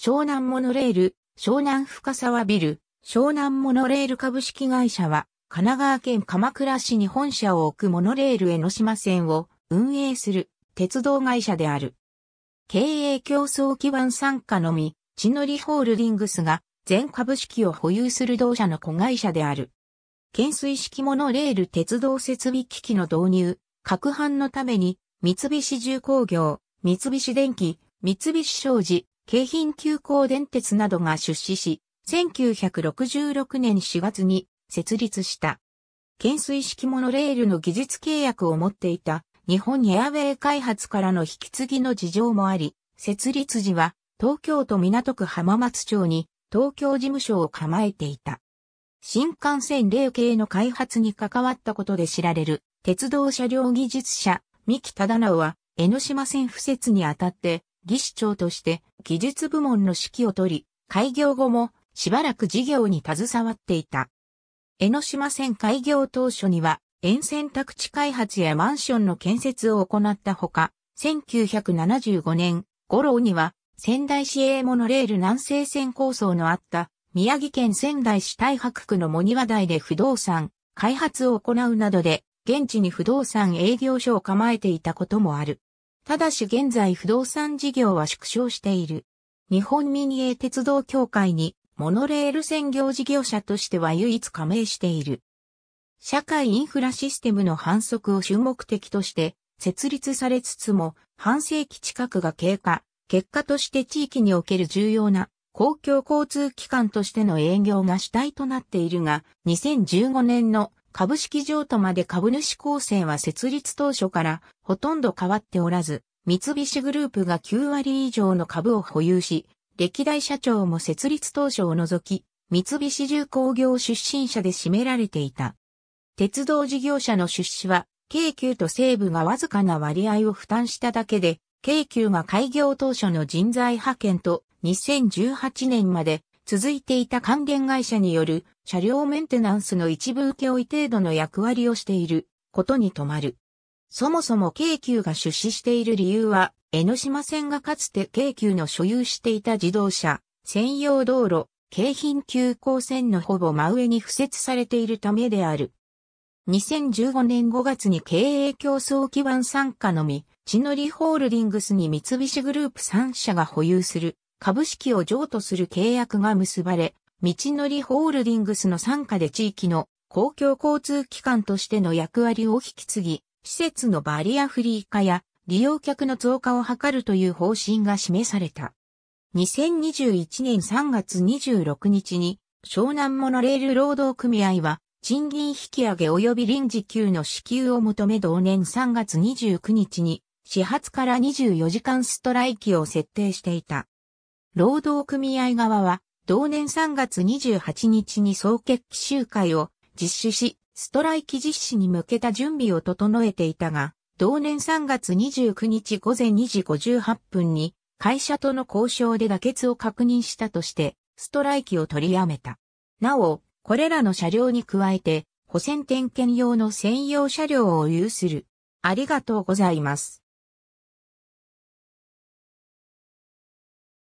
湘南モノレール、湘南深沢ビル、湘南モノレール株式会社は、神奈川県鎌倉市に本社を置くモノレール江ノ島線を運営する鉄道会社である。経営競争基盤参加のみ、地のりホールディングスが全株式を保有する同社の子会社である。懸垂式モノレール鉄道設備機器の導入、拡販のために、三菱重工業、三菱電機、三菱商事、京浜急行電鉄などが出資し、1966年4月に設立した。懸垂式モノレールの技術契約を持っていた日本エアウェイ開発からの引き継ぎの事情もあり、設立時は東京都港区浜松町に東京事務所を構えていた。新幹線0系の開発に関わったことで知られる鉄道車両技術者三木忠直は江ノ島線付設にあたって技師長として技術部門の指揮を取り、開業後もしばらく事業に携わっていた。江ノ島線開業当初には、沿線宅地開発やマンションの建設を行ったほか、1975年頃には、仙台市営モノレール南西線構想のあった宮城県仙台市太白区の茂庭台で不動産開発を行うなどで現地に不動産営業所を構えていたこともある。ただし現在不動産事業は縮小している。日本民営鉄道協会にモノレール専業事業者としては唯一加盟している。社会インフラシステムの反則を主目的として設立されつつも半世紀近くが経過、結果として地域における重要な公共交通機関としての営業が主体となっているが、2015年の株式譲渡まで株主構成は設立当初からほとんど変わっておらず、三菱グループが9割以上の株を保有し、歴代社長も設立当初を除き、三菱重工業出身者で占められていた。鉄道事業者の出資は、京急と西部がわずかな割合を負担しただけで、京急が開業当初の人材派遣と2018年まで続いていた関連会社による車両メンテナンスの一部請負程度の役割をしていることに止まる。そもそも京急が出資している理由は、江ノ島線がかつて京急の所有していた自動車、専用道路、京浜急行線のほぼ真上に付設されているためである。2015年5月に経営競争基盤参加のみ、地のりホールディングスに三菱グループ3社が保有する株式を譲渡する契約が結ばれ、道のりホールディングスの参加で地域の公共交通機関としての役割を引き継ぎ、施設のバリアフリー化や利用客の増加を図るという方針が示された。2021年3月26日に湘南モノレール労働組合は賃金引上げ及び臨時給の支給を求め同年3月29日に始発から24時間ストライキを設定していた。労働組合側は、同年3月28日に総決起集会を実施し、ストライキ実施に向けた準備を整えていたが、同年3月29日午前2時58分に、会社との交渉で妥結を確認したとして、ストライキを取りやめた。なお、これらの車両に加えて、補選点検用の専用車両を有する。ありがとうございます。